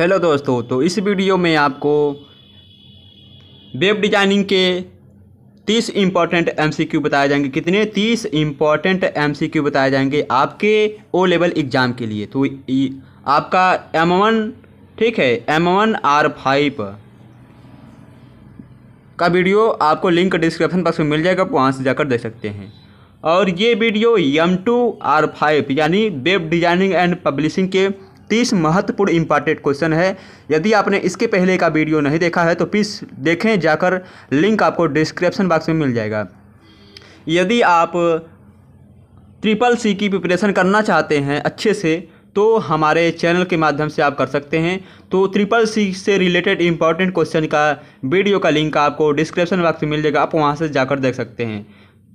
hello दोस्तों तो इस वीडियो में आपको वेब डिजाइनिंग के 30 इम्पॉर्टेंट एमसीक्यू बताए जाएंगे कितने 30 इम्पॉर्टेंट एमसीक्यू बताए जाएंगे आपके ओ लेवल एग्ज़ाम के लिए तो आपका एम वन ठीक है एम वन आर फाइव का वीडियो आपको लिंक डिस्क्रिप्शन बॉक्स में मिल जाएगा आप वहाँ से जाकर देख सकते हैं और ये video M two R five यानी वेब डिजाइनिंग एंड पब्लिशिंग के तीस महत्वपूर्ण इंपॉर्टेंट क्वेश्चन है यदि आपने इसके पहले का वीडियो नहीं देखा है तो प्लीज़ देखें जाकर लिंक आपको डिस्क्रिप्शन बॉक्स में मिल जाएगा यदि आप ट्रिपल सी की प्रिपरेशन करना चाहते हैं अच्छे से तो हमारे चैनल के माध्यम से आप कर सकते हैं तो ट्रिपल सी से रिलेटेड इंपॉर्टेंट क्वेश्चन का वीडियो का लिंक आपको डिस्क्रिप्शन बॉक्स में मिल जाएगा आप वहाँ से जाकर देख सकते हैं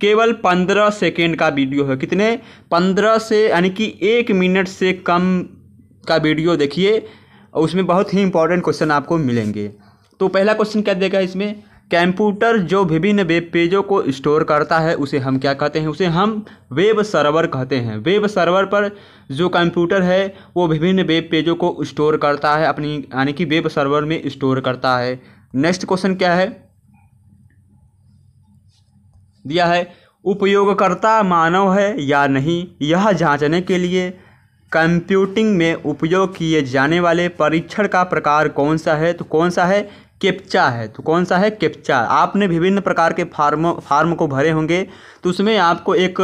केवल पंद्रह सेकेंड का वीडियो है कितने पंद्रह से यानी कि एक मिनट से कम का वीडियो देखिए और उसमें बहुत ही इंपॉर्टेंट क्वेश्चन आपको मिलेंगे तो पहला क्वेश्चन क्या देगा इसमें कंप्यूटर जो विभिन्न वेब पेजों को स्टोर करता है उसे हम क्या कहते हैं उसे हम वेब सर्वर कहते हैं वेब सर्वर पर जो कंप्यूटर है वो विभिन्न वेब पेजों को स्टोर करता है अपनी यानी कि वेब सर्वर में स्टोर करता है नेक्स्ट क्वेश्चन क्या है दिया है उपयोगकर्ता मानव है या नहीं यह जांचने के लिए कंप्यूटिंग में उपयोग किए जाने वाले परीक्षण का प्रकार कौन सा है तो कौन सा है केप्चा है तो कौन सा है केप्चा आपने विभिन्न प्रकार के फार्म फार्म को भरे होंगे तो उसमें आपको एक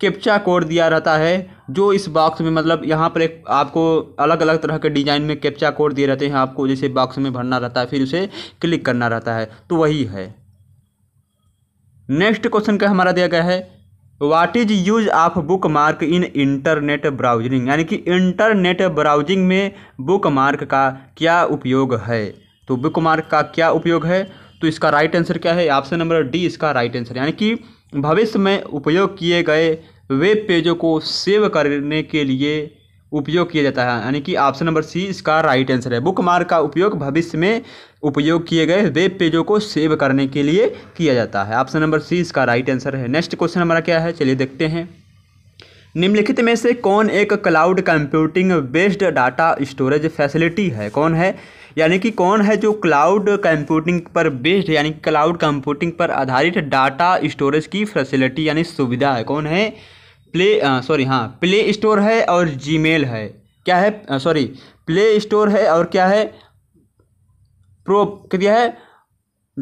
केप्चा कोड दिया रहता है जो इस बॉक्स में मतलब यहाँ पर एक आपको अलग अलग तरह के डिज़ाइन में केपचा कोड दिए रहते हैं आपको जैसे बॉक्स में भरना रहता है फिर उसे क्लिक करना रहता है तो वही है नेक्स्ट क्वेश्चन का हमारा दिया गया है what is use of bookmark in internet browsing यानी कि इंटरनेट ब्राउजिंग में बुक मार्क का क्या उपयोग है तो बुक मार्क का क्या उपयोग है तो इसका राइट आंसर क्या है ऑप्शन नंबर डी इसका राइट आंसर यानी कि भविष्य में उपयोग किए गए वेब पेजों को सेव करने के लिए उपयोग किया जाता है यानी कि ऑप्शन नंबर सी इसका राइट आंसर है बुक मार्क का उपयोग भविष्य में उपयोग किए गए वेब पेजों को सेव करने के लिए किया जाता है ऑप्शन नंबर सी इसका राइट आंसर है नेक्स्ट क्वेश्चन हमारा क्या है चलिए देखते हैं निम्नलिखित में से कौन एक cloud computing based data storage facility है कौन है यानी कि कौन है जो क्लाउड कंप्यूटिंग पर बेस्ड यानी क्लाउड कंप्यूटिंग पर आधारित डाटा स्टोरेज की फैसिलिटी यानी सुविधा है कौन है प्ले सॉरी हाँ प्ले स्टोर है और जीमेल है क्या है सॉरी प्ले स्टोर है और क्या है प्रो क्या दिया है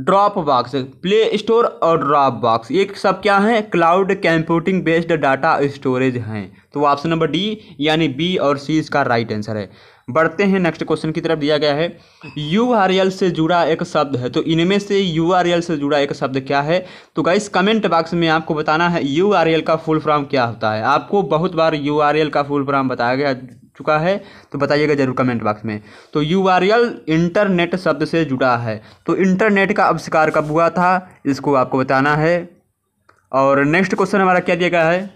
ड्रॉप बॉक्स प्ले स्टोर और ड्रॉप बॉक्स ये सब क्या है cloud computing based data storage हैं तो ऑप्शन नंबर डी यानी बी और सी इसका राइट आंसर है बढ़ते हैं नेक्स्ट क्वेश्चन की तरफ दिया गया है यू आर एल से जुड़ा एक शब्द है तो इनमें से यू आर एल से जुड़ा एक शब्द क्या है तो गाइस कमेंट बॉक्स में आपको बताना है यू आर एल का फुल फॉर्म क्या होता है आपको बहुत बार यू आर एल का फुल फॉर्म बताया गया चुका है तो बताइएगा जरूर कमेंट बॉक्स में तो यू आर इंटरनेट शब्द से जुड़ा है तो इंटरनेट का आविष्कार कब हुआ था इसको आपको बताना है और नेक्स्ट क्वेश्चन हमारा क्या दिया गया है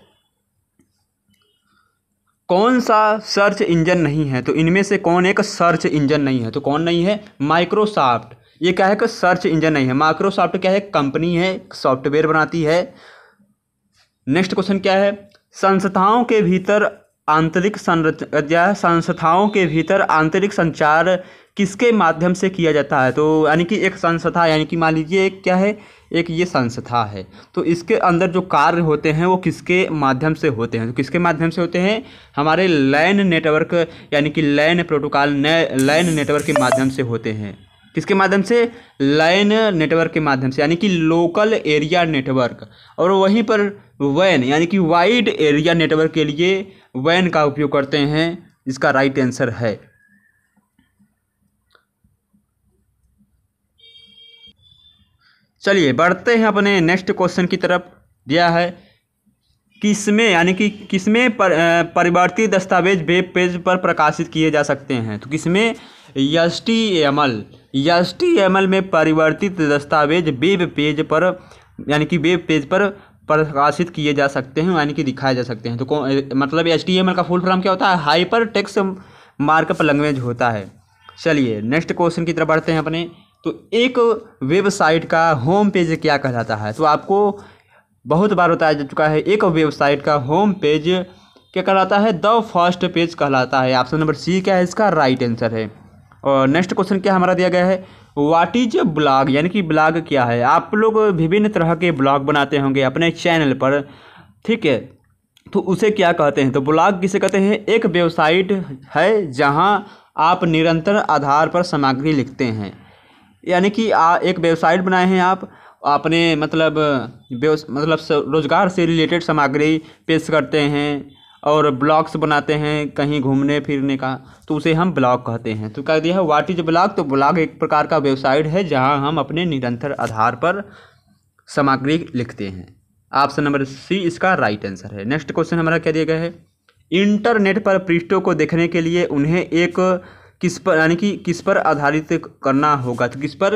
कौन सा सर्च इंजन नहीं है तो इनमें से कौन एक सर्च इंजन नहीं है तो कौन नहीं है माइक्रोसॉफ्ट ये क्या है कि सर्च इंजन नहीं है माइक्रोसॉफ्ट क्या है कंपनी है सॉफ्टवेयर बनाती है नेक्स्ट क्वेश्चन क्या है संस्थाओं के भीतर आंतरिक संरचना संस्थाओं के भीतर आंतरिक संचार किसके माध्यम से किया जाता है तो यानी कि एक संस्था यानी कि मान लीजिए एक क्या है एक ये संस्था है तो इसके अंदर जो कार्य होते हैं वो किसके माध्यम से होते हैं तो किसके माध्यम से होते हैं हमारे लैन नेटवर्क यानी कि लैन प्रोटोकॉल ने, लैन नेटवर्क के माध्यम से होते हैं किसके माध्यम से लाइन नेटवर्क के माध्यम से यानी कि लोकल एरिया नेटवर्क और वहीं पर वैन यानी कि वाइड एरिया नेटवर्क के लिए वैन का उपयोग करते हैं इसका राइट आंसर है चलिए बढ़ते हैं अपने नेक्स्ट क्वेश्चन की तरफ दिया है किसमें यानी कि किसमें पर, परिवर्तित दस्तावेज वेब पेज पर प्रकाशित किए जा सकते हैं तो किसमें H T M L H T M L में परिवर्तित दस्तावेज वेब पेज पर यानी कि वेब पेज पर प्रकाशित किए जा सकते हैं यानी कि दिखाए जा सकते हैं तो मतलब एच का फुल फॉर्म क्या होता है हाइपर टेक्स मार्कअप लैंग्वेज होता है चलिए नेक्स्ट क्वेश्चन की तरफ बढ़ते हैं अपने तो एक वेबसाइट का होम पेज क्या कहलाता है तो आपको बहुत बार बताया जा चुका है एक वेबसाइट का होम पेज क्या कहलाता है द फर्स्ट पेज कहलाता है ऑप्शन नंबर सी क्या है इसका राइट आंसर है और नेक्स्ट क्वेश्चन क्या हमारा दिया गया है वाट इज ब्लॉग यानी कि ब्लॉग क्या है आप लोग विभिन्न तरह के ब्लॉग बनाते होंगे अपने चैनल पर ठीक है तो उसे क्या कहते हैं तो ब्लॉग किसे कहते हैं एक वेबसाइट है जहां आप निरंतर आधार पर सामग्री लिखते हैं यानी कि आ, एक वेबसाइट बनाए हैं आप अपने मतलब मतलब रोज़गार से रिलेटेड सामग्री पेश करते हैं और ब्लॉग्स बनाते हैं कहीं घूमने फिरने का तो उसे हम ब्लॉग कहते हैं तो कह दिया है वाट इज ब्लॉग तो ब्लॉग एक प्रकार का वेबसाइट है जहां हम अपने निरंतर आधार पर सामग्री लिखते हैं ऑप्शन नंबर सी इसका राइट आंसर है नेक्स्ट क्वेश्चन हमारा क्या दिया गया है इंटरनेट पर पृष्ठों को देखने के लिए उन्हें एक किस पर यानी कि किस पर आधारित करना होगा तो किस पर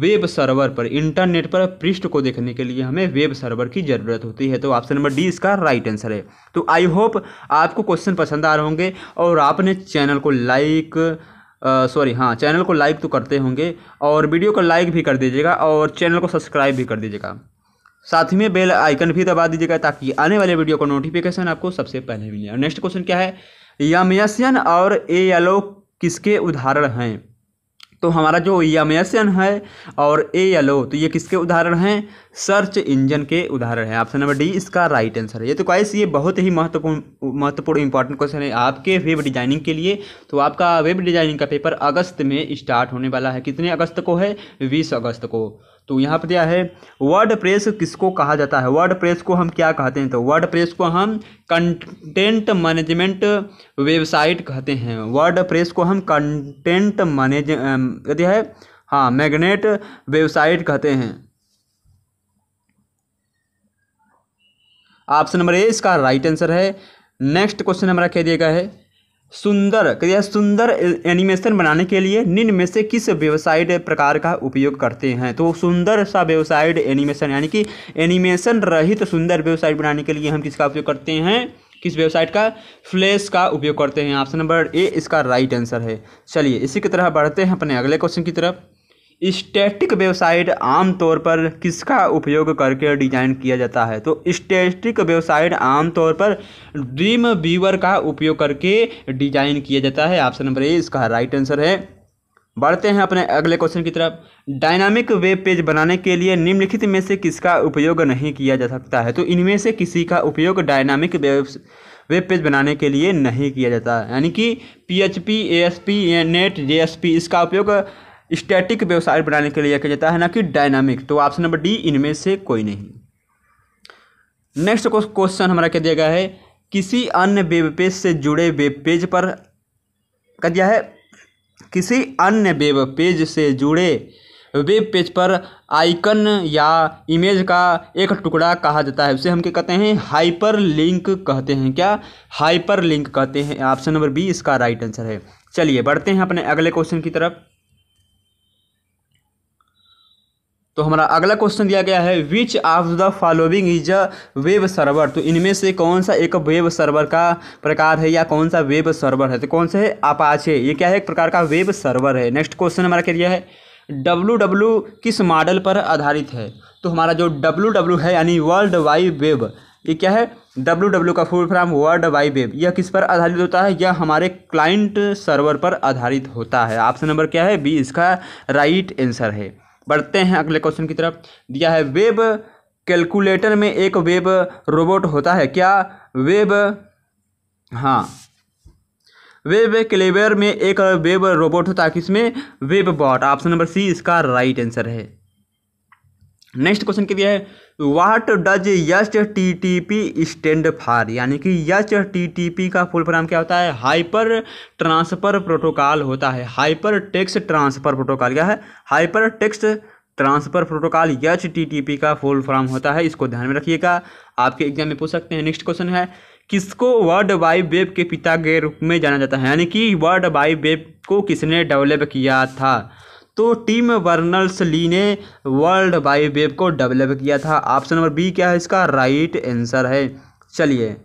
वेब सर्वर पर इंटरनेट पर पृष्ठ को देखने के लिए हमें वेब सर्वर की ज़रूरत होती है तो ऑप्शन नंबर डी इसका राइट आंसर है तो आई होप आपको क्वेश्चन पसंद आ रहे होंगे और आपने चैनल को लाइक सॉरी हाँ चैनल को लाइक तो करते होंगे और वीडियो को लाइक भी कर दीजिएगा और चैनल को सब्सक्राइब भी कर दीजिएगा साथ ही में बेल आइकन भी दबा दीजिएगा ताकि आने वाले वीडियो का नोटिफिकेशन आपको सबसे पहले मिले और नेक्स्ट क्वेश्चन क्या है यमयसियन और ए एलो किसके उदाहरण हैं तो हमारा जो यमेशन है और ए एलो तो ये किसके उदाहरण हैं सर्च इंजन के उदाहरण है ऑप्शन नंबर डी इसका राइट आंसर है ये तो क्वाइस ये बहुत ही महत्वपूर्ण महत्वपूर्ण इंपॉर्टेंट क्वेश्चन है आपके वेब डिजाइनिंग के लिए तो आपका वेब डिजाइनिंग का पेपर अगस्त में स्टार्ट होने वाला है कितने अगस्त को है बीस अगस्त को तो यहाँ पर दिया है वर्ड प्रेस किसको कहा जाता है वर्ड प्रेस को हम क्या कहते हैं तो वर्ड प्रेस को हम कंटेंट मैनेजमेंट वेबसाइट कहते हैं वर्ड प्रेस को हम कंटेंट मैनेज यदि है हाँ मैग्नेट वेबसाइट कहते हैं ऑप्शन नंबर ए इसका राइट आंसर है नेक्स्ट क्वेश्चन हमारा कह दिया गया है सुंदर कह सुंदर एनिमेशन बनाने के लिए निम्न में से किस वेबसाइट प्रकार का उपयोग करते हैं तो सुंदर सा वेबसाइट एनिमेशन यानी कि एनिमेशन रहित तो सुंदर वेबसाइट बनाने के लिए हम किसका उपयोग करते हैं किस वेबसाइट का फ्लैश का उपयोग करते हैं ऑप्शन नंबर ए इसका राइट आंसर है चलिए इसी की तरह बढ़ते हैं अपने अगले क्वेश्चन की तरफ स्टैटिक वेबसाइट आमतौर पर किसका उपयोग करके डिज़ाइन किया जाता है तो स्टैटिक वेबसाइट आमतौर पर ड्रीम वीवर का उपयोग करके डिज़ाइन किया जाता है ऑप्शन नंबर ए इसका राइट आंसर है बढ़ते हैं अपने अगले क्वेश्चन की तरफ डायनामिक वेब पेज बनाने के लिए निम्नलिखित में से किसका उपयोग नहीं किया जा सकता है तो इनमें से किसी का उपयोग डायनामिक वेब वेब पेज बनाने के लिए नहीं किया जाता यानी कि P H P A S P net J S P इसका उपयोग स्टैटिक व्यवसाय बनाने के लिए किया जाता है ना कि डायनामिक तो ऑप्शन नंबर डी इनमें से कोई नहीं नेक्स्ट क्वेश्चन हमारा क्या दिया गया है किसी अन्य वेब पेज से जुड़े वेब पेज पर कह दिया है किसी अन्य वेब पेज से जुड़े वेब पेज पर आइकन या इमेज का एक टुकड़ा कहा जाता है उसे हम क्या कहते हैं हाइपर लिंक कहते हैं क्या हाइपर लिंक कहते हैं ऑप्शन नंबर बी इसका राइट आंसर है चलिए बढ़ते हैं अपने अगले क्वेश्चन की तरफ तो हमारा अगला क्वेश्चन दिया गया है which of the following is a web server तो इनमें से कौन सा एक वेब सर्वर का प्रकार है या कौन सा वेब सर्वर है तो कौन सा है अपाचे ये क्या है एक प्रकार का वेब सर्वर है नेक्स्ट क्वेश्चन हमारा क्या दिया है डब्लू डब्लू किस मॉडल पर आधारित है तो हमारा जो डब्लू डब्लू है यानी वर्ल्ड वाइड वेब ये क्या है डब्लू डब्लू का full form world wide web यह किस पर आधारित होता है यह हमारे क्लाइंट सर्वर पर आधारित होता है ऑप्शन नंबर क्या है बी इसका राइट आंसर है बढ़ते हैं अगले क्वेश्चन की तरफ दिया है वेब कैलकुलेटर में एक वेब रोबोट होता है क्या वेब हाँ वेब क्लेवर में एक वेब रोबोट होता है किसमें web bot option number C इसका राइट आंसर है नेक्स्ट क्वेश्चन के लिए है what does H T T P stand for यानी कि यच टी टी पी का फुल फॉर्म क्या होता है हाइपर ट्रांसफर प्रोटोकॉल होता है हाइपर टेक्स्ट ट्रांसफर प्रोटोकॉल क्या है hypertext transfer protocol H T T P का फुल फॉर्म होता है इसको ध्यान में रखिएगा आपके एग्जाम में पूछ सकते हैं नेक्स्ट क्वेश्चन है किसको वर्ल्ड वाइड वेब के पिता के रूप में जाना जाता है यानी कि वर्ल्ड वाइड वेब को किसने डेवलप किया था तो टीम वर्नर्स ली ने वर्ल्ड वाइड वेब को डेवलप किया था ऑप्शन नंबर बी क्या है इसका राइट आंसर है चलिए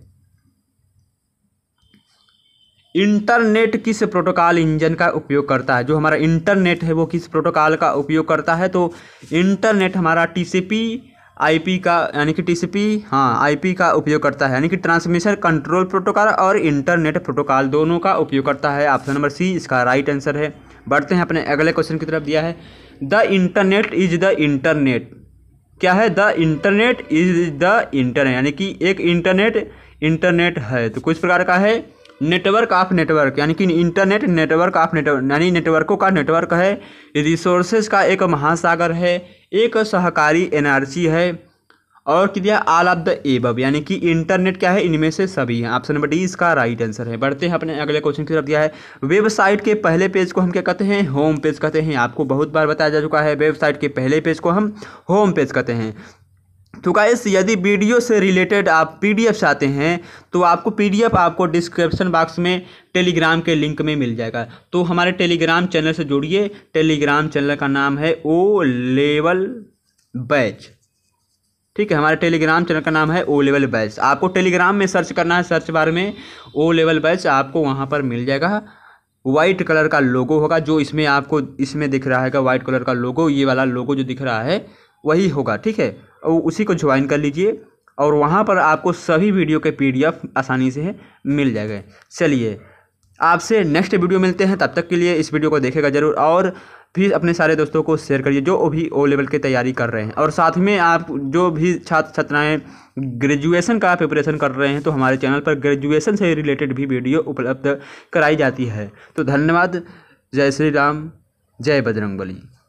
इंटरनेट किस प्रोटोकॉल इंजन का उपयोग करता है जो हमारा इंटरनेट है वो किस प्रोटोकॉल का उपयोग करता है तो इंटरनेट हमारा टीसीपी आईपी का यानी कि टीसीपी हाँ आईपी का उपयोग करता है यानी कि ट्रांसमिशन कंट्रोल प्रोटोकॉल और इंटरनेट प्रोटोकॉल दोनों का उपयोग करता है ऑप्शन नंबर सी इसका राइट आंसर है बढ़ते हैं अपने अगले क्वेश्चन की तरफ दिया है the internet is the internet क्या है the internet is the internet यानी कि एक इंटरनेट इंटरनेट है तो कुछ प्रकार का है नेटवर्क ऑफ नेटवर्क यानी कि इंटरनेट नेटवर्क ऑफ नेटवर्क यानी नेटवर्कों का नेटवर्क है रिसोर्सेज का एक महासागर है एक सहकारी एनआरसी है और दिया आल ऑफ द एबब यानी कि इंटरनेट क्या है इनमें से सभी हैं ऑप्शन नंबर डी इसका राइट आंसर है बढ़ते हैं अपने अगले क्वेश्चन की तरफ दिया है वेबसाइट के पहले पेज को हम क्या कहते हैं होम पेज कहते हैं आपको बहुत बार बताया जा चुका है वेबसाइट के पहले पेज को हम होम पेज कहते हैं तो गाइस यदि वीडियो से रिलेटेड आप पीडीएफ चाहते हैं तो आपको पीडीएफ आपको डिस्क्रिप्शन बॉक्स में टेलीग्राम के लिंक में मिल जाएगा तो हमारे टेलीग्राम चैनल से जुड़िए टेलीग्राम चैनल का नाम है ओ लेवल बैच ठीक है हमारे टेलीग्राम चैनल का नाम है ओ लेवल बैच आपको टेलीग्राम में सर्च करना है सर्च बार में ओ लेवल बैच आपको वहाँ पर मिल जाएगा वाइट कलर का लोगो होगा जो इसमें आपको इसमें दिख रहा है वाइट कलर का लोगो ये वाला लोगो जो दिख रहा है वही होगा ठीक है और उसी को ज्वाइन कर लीजिए और वहाँ पर आपको सभी वीडियो के पीडीएफ आसानी से मिल जाएंगे चलिए आपसे नेक्स्ट वीडियो मिलते हैं तब तक के लिए इस वीडियो को देखेगा जरूर और प्लीज़ अपने सारे दोस्तों को शेयर करिए जो भी ओ लेवल की तैयारी कर रहे हैं और साथ में आप जो भी छात्र छात्राएँ ग्रेजुएशन का प्रिपरेशन कर रहे हैं तो हमारे चैनल पर ग्रेजुएशन से रिलेटेड भी वीडियो उपलब्ध कराई जाती है तो धन्यवाद जय श्री राम जय बजरंगबली